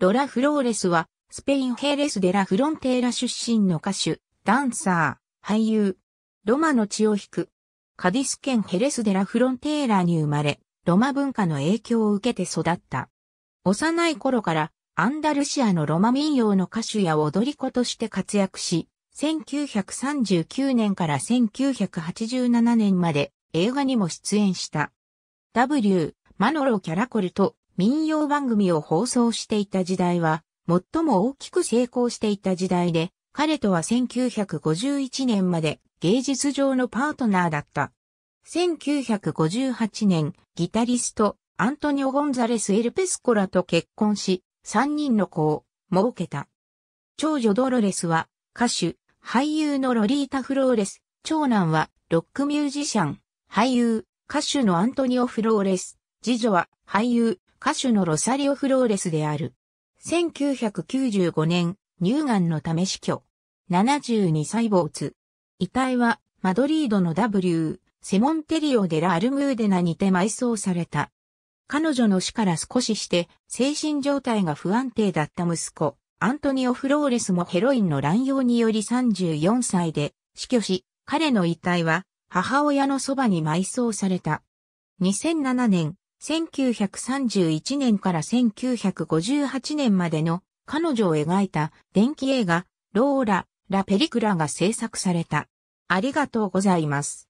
ロラ・フローレスは、スペインヘレス・デラ・フロンテーラ出身の歌手、ダンサー、俳優、ロマの血を引く。カディス県ヘレス・デラ・フロンテーラに生まれ、ロマ文化の影響を受けて育った。幼い頃からアンダルシアのロマ民謡の歌手や踊り子として活躍し、1939年から1987年まで映画にも出演した。W. マノロ・キャラコルト、民謡番組を放送していた時代は、最も大きく成功していた時代で、彼とは1951年まで芸術上のパートナーだった。1958年、ギタリスト、アントニオ・ゴンザレス・エルペスコラと結婚し、3人の子を設けた。長女ドロレスは歌手、俳優のロリータ・フローレス、長男はロックミュージシャン、俳優、歌手のアントニオ・フローレス、次女は俳優、歌手のロサリオ・フローレスである。1995年、乳がんのため死去。72歳没。遺体は、マドリードの W、セモンテリオ・デラ・アルムーデナにて埋葬された。彼女の死から少しして、精神状態が不安定だった息子、アントニオ・フローレスもヘロインの乱用により34歳で死去し、彼の遺体は母親のそばに埋葬された。2007年、1931年から1958年までの彼女を描いた電気映画、ローラ、ラペリクラが制作された。ありがとうございます。